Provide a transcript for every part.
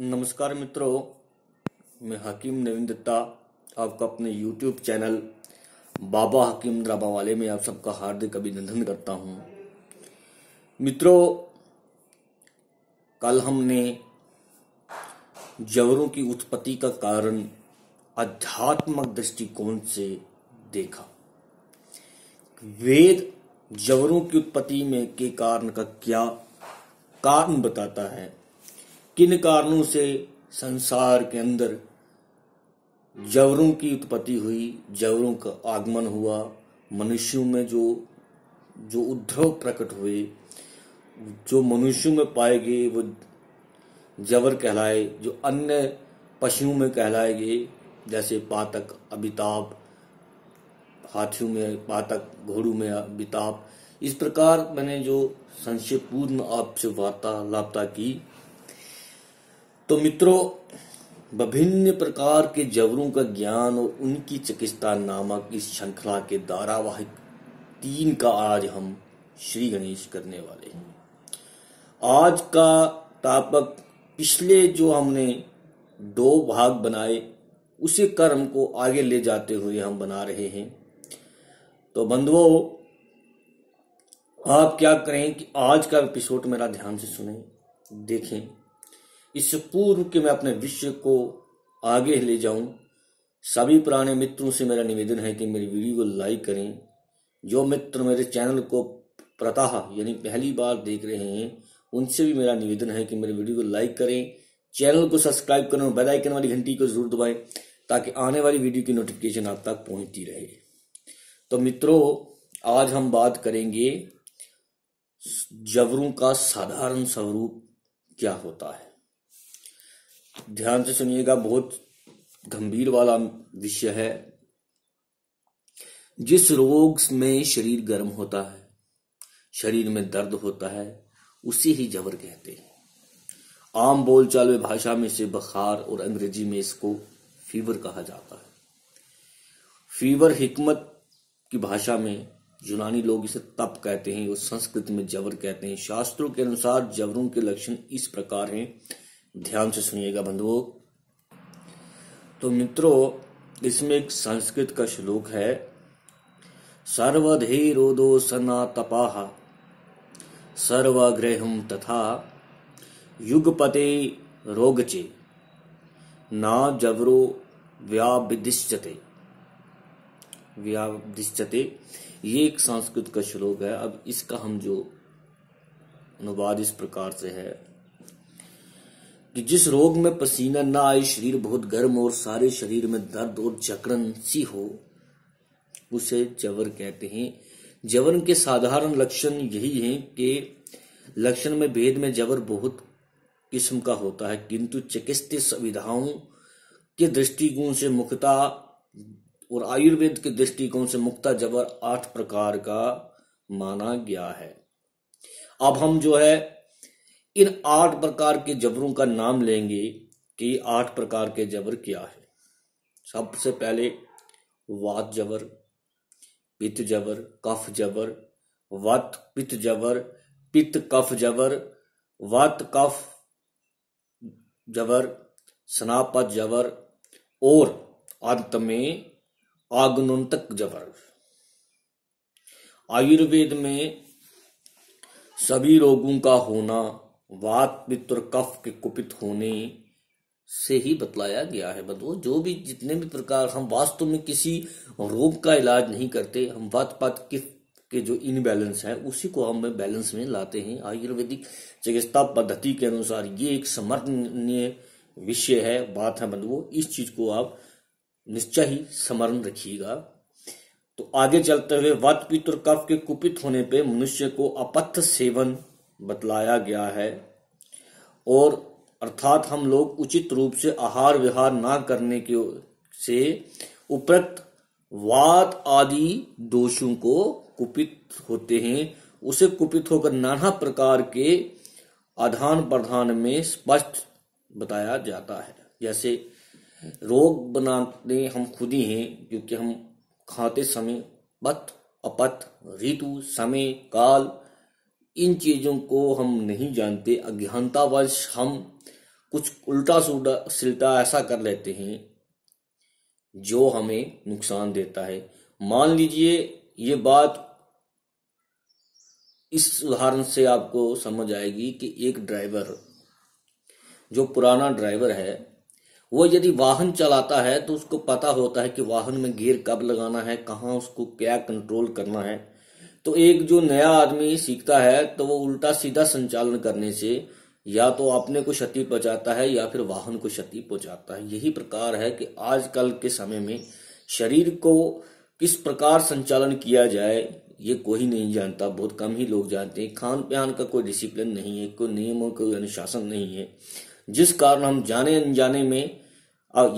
नमस्कार मित्रों मैं हकीम नवीन दत्ता आपका अपने यूट्यूब चैनल बाबा हकीम द्राबा वाले में आप सबका हार्दिक अभिनंदन करता हूं मित्रों कल हमने जवरों की उत्पत्ति का कारण आध्यात्मक दृष्टिकोण से देखा वेद जवरों की उत्पत्ति में के कारण का क्या कारण बताता है किन कारणों से संसार के अंदर जवरों की उत्पत्ति हुई जवरों का आगमन हुआ मनुष्यों में जो जो उद्धव प्रकट हुए जो मनुष्यों में पाए गए वो जवर कहलाए जो अन्य पशुओं में कहलाए गए जैसे पातक अभिताप हाथियों में पातक घोड़ों में अभिताप इस प्रकार मैंने जो पूर्ण आपसे वार्तालापता की तो मित्रों विभिन्न प्रकार के जबरों का ज्ञान और उनकी चिकित्सा नामक इस श्रृंखला के धारावाहिक तीन का आज हम श्री गणेश करने वाले हैं आज का तापक पिछले जो हमने दो भाग बनाए उसी कर्म को आगे ले जाते हुए हम बना रहे हैं तो बंधुओं आप क्या करें कि आज का एपिसोड मेरा ध्यान से सुने देखें इससे पूर्व कि मैं अपने विषय को आगे ले जाऊं सभी पुराने मित्रों से मेरा निवेदन है कि मेरी वीडियो को लाइक करें जो मित्र मेरे चैनल को प्रताह यानी पहली बार देख रहे हैं उनसे भी मेरा निवेदन है कि मेरे वीडियो को लाइक करें चैनल को सब्सक्राइब करें और बेल आइकन वाली घंटी को जरूर दबाएं ताकि आने वाली वीडियो की नोटिफिकेशन आप तक पहुंचती रहे तो मित्रों आज हम बात करेंगे जबरों का साधारण स्वरूप क्या होता है ध्यान से सुनिएगा बहुत गंभीर वाला विषय है जिस रोग में शरीर गर्म होता है शरीर में दर्द होता है उसे ही जबर कहते हैं आम बोलचाल में भाषा में इसे बखार और अंग्रेजी में इसको फीवर कहा जाता है फीवर हिकमत की भाषा में यूनानी लोग इसे तप कहते हैं और संस्कृत में जबर कहते हैं शास्त्रों के अनुसार जबरों के लक्षण इस प्रकार हैं ध्यान से सुनिएगा बंधुओं तो मित्रों इसमें एक संस्कृत का श्लोक है सर्वधे रोदो सना तपाह सर्वग्रह तथा युगपते रोगचे ना जबरो व्याविदिश्चते व्याविदिश्चते ये एक संस्कृत का श्लोक है अब इसका हम जो अनुवाद इस प्रकार से है कि जिस रोग में पसीना ना आए शरीर बहुत गर्म और सारे शरीर में दर्द और जकड़न सी हो उसे जवर कहते हैं जवर के साधारण लक्षण यही हैं कि लक्षण में भेद में जवर बहुत किस्म का होता है किंतु चिकित्सीय सुविधाओं के दृष्टिकोण से मुक्ता और आयुर्वेद के दृष्टिकोण से मुक्ता जबर आठ प्रकार का माना गया है अब हम जो है इन आठ प्रकार के जबरों का नाम लेंगे कि आठ प्रकार के जबर क्या है सबसे पहले वात जबर पित्त जबर कफ जबर वत पित्त जबर पित्त कफ जबर वत कफ जबर स्नापत जबर और अंत में आगनुंतक जबर आयुर्वेद में सभी रोगों का होना वात पित्त और कफ के कुपित होने से ही बतलाया गया है बदो जो भी जितने भी प्रकार हम वास्तव में किसी रोग का इलाज नहीं करते हम वात पात किस के जो इनबैलेंस है उसी को हम बैलेंस में लाते हैं आयुर्वेदिक चिकित्सा पद्धति के अनुसार ये एक समर्थनीय विषय है बात है बंधुओं इस चीज को आप निश्चय ही स्मरण रखिएगा तो आगे चलते हुए वत पित्त और कफ के कुपित होने पे मनुष्य को अपथ सेवन बतलाया गया है और अर्थात हम लोग उचित रूप से आहार विहार ना करने के से उपरक्त वात आदि दोषों को कुपित होते हैं उसे कुपित होकर नाना प्रकार के आधान प्रधान में स्पष्ट बताया जाता है जैसे रोग बनाते हम खुद ही हैं क्योंकि हम खाते समय पथ अपत ऋतु समय काल इन चीजों को हम नहीं जानते अज्ञानतावश हम कुछ उल्टा सूटा सिलटा ऐसा कर लेते हैं जो हमें नुकसान देता है मान लीजिए ये बात इस उदाहरण से आपको समझ आएगी कि एक ड्राइवर जो पुराना ड्राइवर है वो यदि वाहन चलाता है तो उसको पता होता है कि वाहन में गियर कब लगाना है कहाँ उसको क्या कंट्रोल करना है तो एक जो नया आदमी सीखता है तो वो उल्टा सीधा संचालन करने से या तो अपने को क्षति पहुंचाता है या फिर वाहन को क्षति पहुंचाता है यही प्रकार है कि आजकल के समय में शरीर को किस प्रकार संचालन किया जाए ये कोई नहीं जानता बहुत कम ही लोग जानते हैं खान पान का कोई डिसिप्लिन नहीं है कोई नियमों कोई अनुशासन नहीं है जिस कारण हम जाने अनजाने में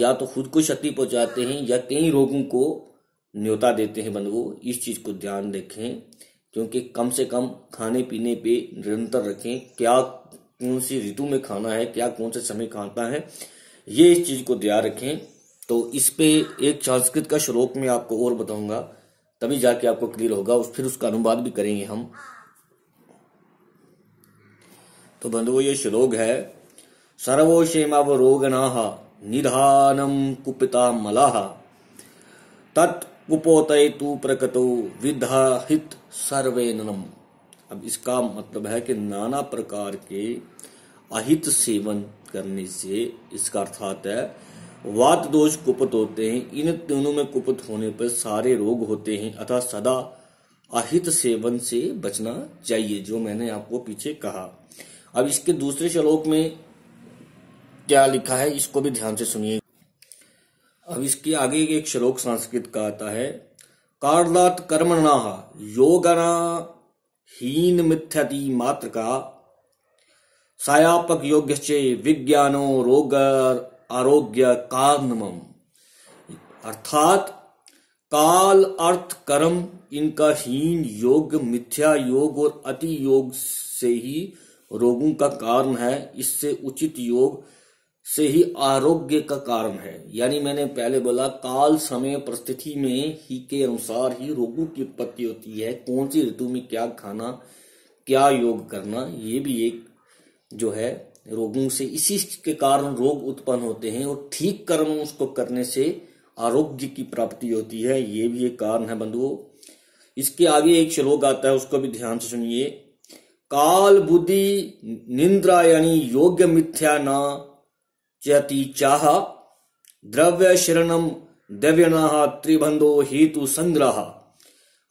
या तो खुद को क्षति पहुंचाते हैं या कई रोगों को न्योता देते हैं बंधुओं इस चीज को ध्यान रखें क्योंकि कम से कम खाने पीने पे निरंतर रखें क्या कौन सी ऋतु में खाना है क्या कौन से समय खाना है ये इस चीज को ध्यान रखें तो इस पे एक संस्कृत का श्लोक में आपको और बताऊंगा तभी जाके आपको क्लियर होगा और फिर उसका अनुवाद भी करेंगे हम तो बंधुओं ये श्लोक है सर्वोषेमावरोगणा निधानम कुपिता मलाहा तत् उपोतयतु प्रकटो विधाहित सर्वेनम अब इसका मतलब है कि नाना प्रकार के अहित सेवन करने से इसका अर्थात है वात दोष कुपित होते हैं इन तीनों में कुपित होने पर सारे रोग होते हैं अतः सदा अहित सेवन से बचना चाहिए जो मैंने आपको पीछे कहा अब इसके दूसरे श्लोक में क्या लिखा है इसको भी ध्यान से सुनिए अब इसके आगे एक श्लोक संस्कृत का आता है कारदात कर्म कर्मणा योगना हीन मिथ्यति मात्र का सायापक योग्य विज्ञानो रोग आरोग्य कारणम अर्थात काल अर्थ कर्म इनका हीन योग मिथ्या योग और अति योग से ही रोगों का कारण है इससे उचित योग से ही आरोग्य का कारण है यानी मैंने पहले बोला काल समय परिस्थिति में ही के अनुसार ही रोगों की उत्पत्ति होती है कौन सी ऋतु में क्या खाना क्या योग करना ये भी एक जो है रोगों से इसी के कारण रोग उत्पन्न होते हैं और ठीक कर्म उसको करने से आरोग्य की प्राप्ति होती है ये भी एक कारण है बंधुओं इसके आगे एक श्लोक आता है उसको भी ध्यान से सुनिए काल बुद्धि निंद्रा यानी योग्य मिथ्या ना चाह द्रव्य शरणम दव्यना त्रिबंधो हेतु संग्रह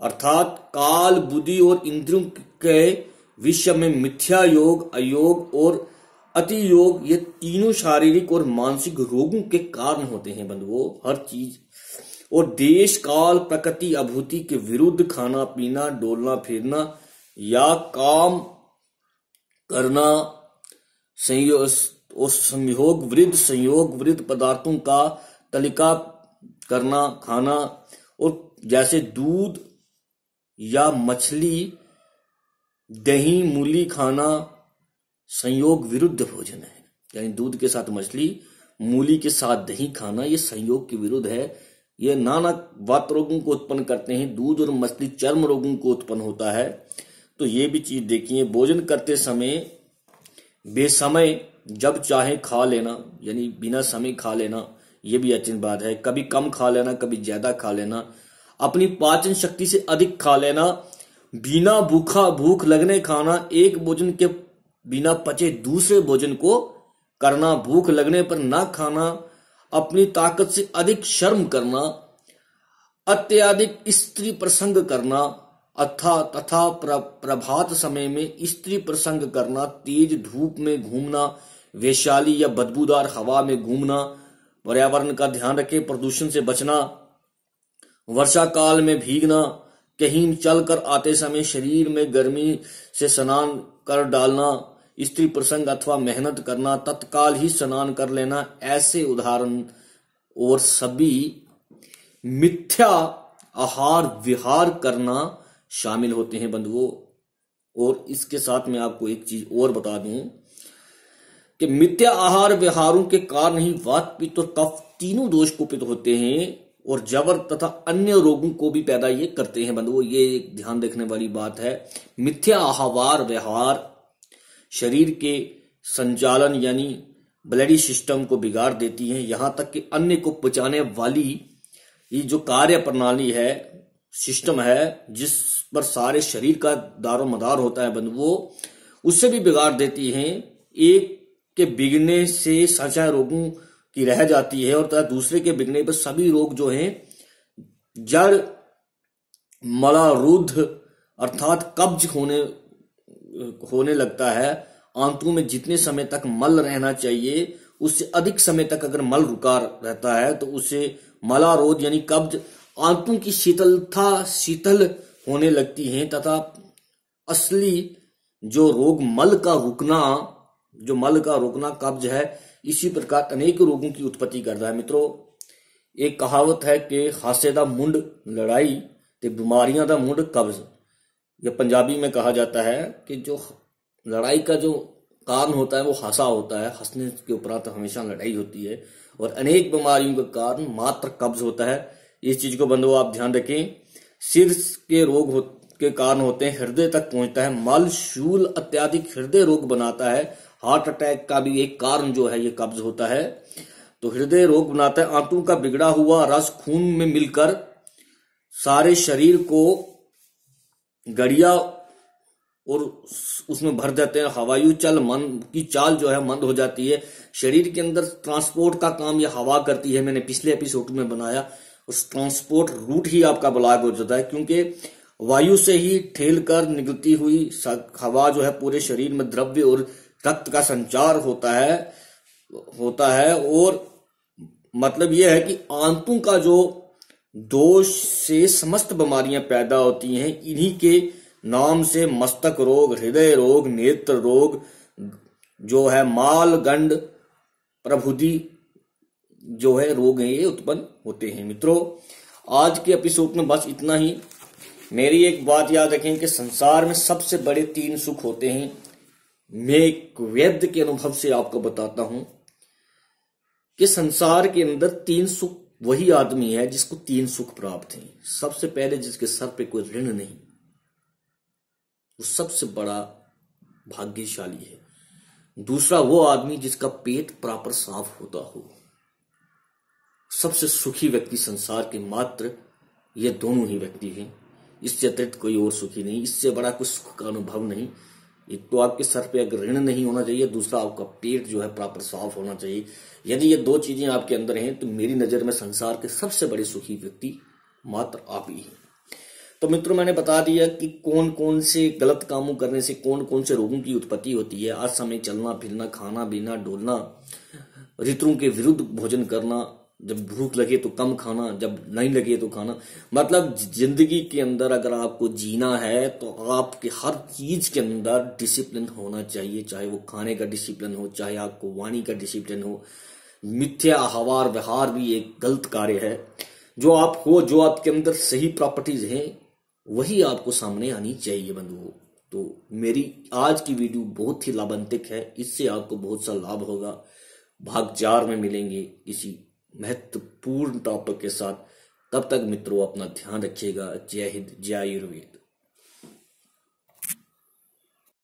अर्थात काल बुद्धि और इंद्रियों के विषय में मिथ्या योग अयोग और अति योग ये तीनों शारीरिक और मानसिक रोगों के कारण होते हैं बंधुओं हर चीज और देश काल प्रकृति अभूति के विरुद्ध खाना पीना डोलना फिरना या काम करना उस संयोग वृद्ध संयोग वृद्ध पदार्थों का तलिका करना खाना और जैसे दूध या मछली दही मूली खाना संयोग विरुद्ध भोजन है यानी दूध के साथ मछली मूली के साथ दही खाना ये संयोग के विरुद्ध है ये नाना वात रोगों को उत्पन्न करते हैं दूध और मछली चर्म रोगों को उत्पन्न होता है तो ये भी चीज देखिए भोजन करते समय बेसमय जब चाहे खा लेना यानी बिना समय खा लेना यह भी अच्छी बात है कभी कम खा लेना कभी ज्यादा खा लेना अपनी पाचन शक्ति से अधिक खा लेना बिना भूखा भूख लगने खाना एक भोजन के बिना पचे दूसरे भोजन को करना भूख लगने पर ना खाना अपनी ताकत से अधिक शर्म करना अत्याधिक स्त्री प्रसंग करना अथा तथा प्र, प्रभात समय में स्त्री प्रसंग करना तेज धूप में घूमना वैशाली या बदबूदार हवा में घूमना पर्यावरण का ध्यान रखें प्रदूषण से बचना वर्षा काल में भीगना कहीं चल कर आते समय शरीर में गर्मी से स्नान कर डालना स्त्री प्रसंग अथवा मेहनत करना तत्काल ही स्नान कर लेना ऐसे उदाहरण और सभी मिथ्या आहार विहार करना शामिल होते हैं बंधुओं और इसके साथ मैं आपको एक चीज और बता दूं कि मिथ्या आहार विहारों के कारण ही वात पित्त और कफ तीनों दोष कुपित होते हैं और जबर तथा अन्य रोगों को भी पैदा ये करते हैं बंधुओं ये एक ध्यान देखने वाली बात है मिथ्या आहार व्यवहार शरीर के संचालन यानी ब्लडी सिस्टम को बिगाड़ देती है यहां तक कि अन्य को पचाने वाली ये जो कार्य प्रणाली है सिस्टम है जिस पर सारे शरीर का दारो मदार होता है बंधुओं उससे भी बिगाड़ देती है एक के बिगने से संचार रोगों की रह जाती है और तथा दूसरे के बिगड़ने पर सभी रोग जो हैं जड़ मलारुद्ध अर्थात कब्ज होने होने लगता है आंतों में जितने समय तक मल रहना चाहिए उससे अधिक समय तक अगर मल रुका रहता है तो उसे मलारोध यानी कब्ज आंतों की शीतलता शीतल होने लगती है तथा असली जो रोग मल का रुकना जो मल का रोकना कब्ज है इसी प्रकार अनेक रोगों की उत्पत्ति करता है मित्रों एक कहावत है कि हासे का मुंड लड़ाई तो बीमारियां का मुंड कब्ज यह पंजाबी में कहा जाता है कि जो लड़ाई का जो कारण होता है वो हासा होता है हंसने के उपरांत हमेशा लड़ाई होती है और अनेक बीमारियों का कारण मात्र कब्ज होता है इस चीज को बंदो आप ध्यान रखें सिर के रोग हो, के कारण होते हैं हृदय तक पहुंचता है मल शूल अत्याधिक हृदय रोग बनाता है हार्ट अटैक का भी एक कारण जो है ये कब्ज होता है तो हृदय रोग बनाता है आंतों का बिगड़ा हुआ रस खून में मिलकर सारे शरीर को गड़िया और उसमें भर देते हैं हवायु चल मन की चाल जो है मंद हो जाती है शरीर के अंदर ट्रांसपोर्ट का काम यह हवा करती है मैंने पिछले एपिसोड में बनाया उस ट्रांसपोर्ट रूट ही आपका ब्लॉक हो जाता है क्योंकि वायु से ही ठेल कर निकलती हुई हवा जो है पूरे शरीर में द्रव्य और तत्व का संचार होता है होता है और मतलब यह है कि आंतों का जो दोष से समस्त बीमारियां पैदा होती हैं इन्हीं के नाम से मस्तक रोग हृदय रोग नेत्र रोग जो है माल गंड प्रभुदी जो है रोग है ये उत्पन्न होते हैं मित्रों आज के एपिसोड में बस इतना ही मेरी एक बात याद रखें कि संसार में सबसे बड़े तीन सुख होते हैं मैं एक वैद्य के अनुभव से आपको बताता हूं कि संसार के अंदर तीन सुख वही आदमी है जिसको तीन सुख प्राप्त हैं सबसे पहले जिसके सर पे कोई ऋण नहीं वो सबसे बड़ा भाग्यशाली है दूसरा वो आदमी जिसका पेट प्रॉपर साफ होता हो सबसे सुखी व्यक्ति संसार के मात्र ये दोनों ही व्यक्ति हैं इससे अतिरिक्त कोई और सुखी नहीं इससे बड़ा कुछ सुख का अनुभव नहीं एक तो आपके सर पे अगर ऋण नहीं होना चाहिए दूसरा आपका पेट जो है प्रॉपर साफ होना चाहिए यदि ये दो चीजें आपके अंदर हैं तो मेरी नजर में संसार के सबसे बड़े सुखी व्यक्ति मात्र आप ही हैं तो मित्रों मैंने बता दिया कि कौन कौन से गलत कामों करने से कौन कौन से रोगों की उत्पत्ति होती है आज समय चलना फिरना खाना पीना डोलना ऋतुओं के विरुद्ध भोजन करना जब भूख लगे तो कम खाना जब नहीं लगे तो खाना मतलब जिंदगी के अंदर अगर आपको जीना है तो आपके हर चीज के अंदर डिसिप्लिन होना चाहिए चाहे वो खाने का डिसिप्लिन हो चाहे आपको वाणी का डिसिप्लिन हो मिथ्या हवार व्यवहार भी एक गलत कार्य है जो आप हो जो आपके अंदर सही प्रॉपर्टीज हैं वही आपको सामने आनी चाहिए बंधुओं तो मेरी आज की वीडियो बहुत ही लाभांतिक है इससे आपको बहुत सा लाभ होगा भाग चार में मिलेंगे इसी महत्वपूर्ण टॉपिक के साथ तब तक मित्रों अपना ध्यान रखिएगा जय हिंद जय आयुर्वेद